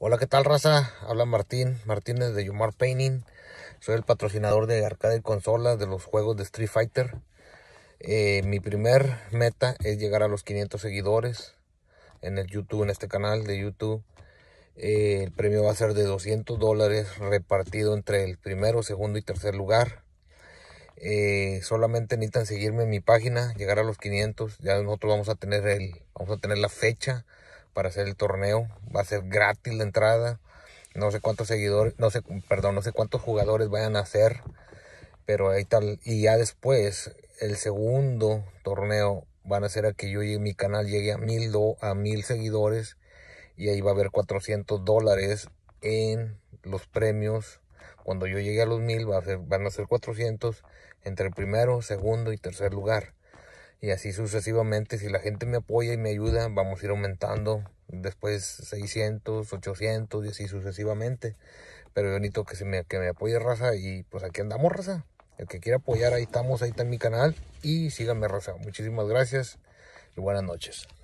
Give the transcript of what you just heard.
Hola, ¿qué tal raza? Habla Martín Martínez de Yumar Painting. Soy el patrocinador de Arcade Consolas de los juegos de Street Fighter. Eh, mi primer meta es llegar a los 500 seguidores en el YouTube, en este canal de YouTube. Eh, el premio va a ser de 200 dólares repartido entre el primero, segundo y tercer lugar. Eh, solamente necesitan seguirme en mi página, llegar a los 500. Ya nosotros vamos a tener el, vamos a tener la fecha para hacer el torneo. Va a ser gratis la entrada. No sé cuántos seguidores, no sé, perdón, no sé cuántos jugadores vayan a hacer. Pero ahí tal. Y ya después, el segundo torneo van a ser a que yo y mi canal llegue a mil, a mil seguidores. Y ahí va a haber 400 dólares en los premios. Cuando yo llegue a los mil, va a ser, van a ser 400 entre el primero, segundo y tercer lugar y así sucesivamente. Si la gente me apoya y me ayuda, vamos a ir aumentando después 600, 800 y así sucesivamente. Pero yo que, se me, que me apoye Raza y pues aquí andamos Raza. El que quiera apoyar, ahí estamos, ahí está en mi canal y síganme Raza. Muchísimas gracias y buenas noches.